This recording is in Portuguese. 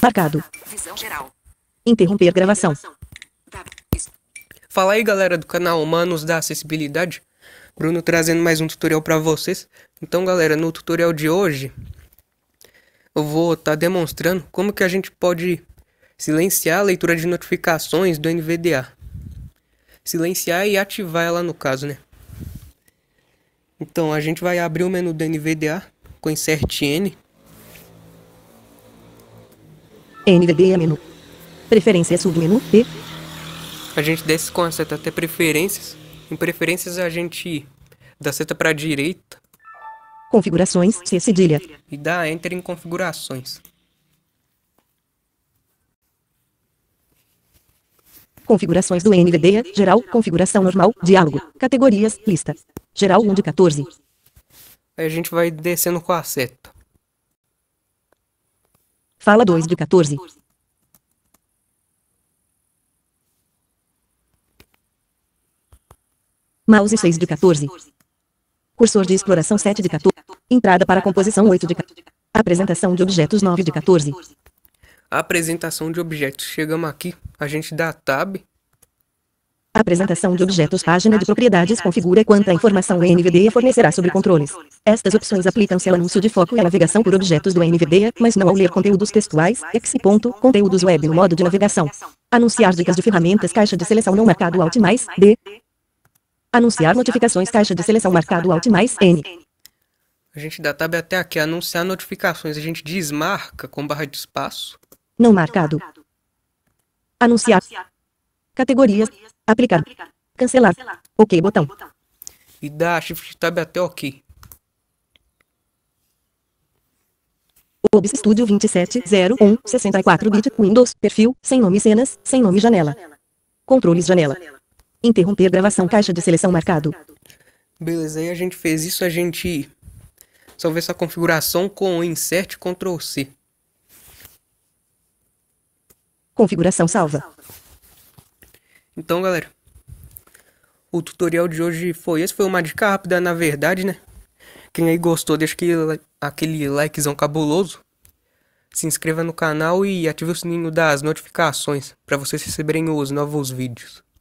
Marcado. Visão geral. Interromper gravação. Fala aí galera do canal Humanos da Acessibilidade. Bruno trazendo mais um tutorial para vocês. Então galera, no tutorial de hoje eu vou estar tá demonstrando como que a gente pode silenciar a leitura de notificações do NVDA. Silenciar e ativar ela no caso, né? Então a gente vai abrir o menu do NVDA com insert N NVDA menu. Preferências é submenu P. A gente desce com a seta até preferências. Em preferências a gente dá seta para direita. Configurações C cedilha. E dá enter em configurações. Configurações do NVDA, geral, configuração normal, diálogo, categorias, lista. Geral 1 de 14. Aí a gente vai descendo com a seta. Fala 2 de 14. Mouse 6 de 14. Cursor de exploração 7 de 14. Entrada para composição 8 de 14. Apresentação de objetos 9 de 14. Apresentação de objetos. Chegamos aqui. A gente dá a tab Apresentação de objetos Página de propriedades configura quanta informação o NVDA fornecerá sobre controles. Estas opções aplicam-se ao anúncio de foco e à navegação por objetos do NVDA, mas não ao ler conteúdos textuais, exe. Conteúdos web no modo de navegação. Anunciar dicas de ferramentas caixa de seleção não marcado alt mais D. Anunciar notificações caixa de seleção marcado alt mais N. A gente da tab até aqui, anunciar notificações, a gente desmarca com barra de espaço. Não marcado. Anunciar. Categorias. Aplicar. Aplicar. Cancelar. Cancelar. OK botão. E dá Shift Tab até OK. OBS Studio 2701 64 bit Windows perfil sem nome cenas sem nome janela controles janela interromper gravação caixa de seleção marcado beleza aí a gente fez isso a gente só ver essa configuração com Insert Ctrl C configuração salva então, galera, o tutorial de hoje foi esse. Foi uma dica rápida, na verdade, né? Quem aí gostou, deixa aquele, aquele likezão cabuloso. Se inscreva no canal e ative o sininho das notificações para vocês receberem os novos vídeos.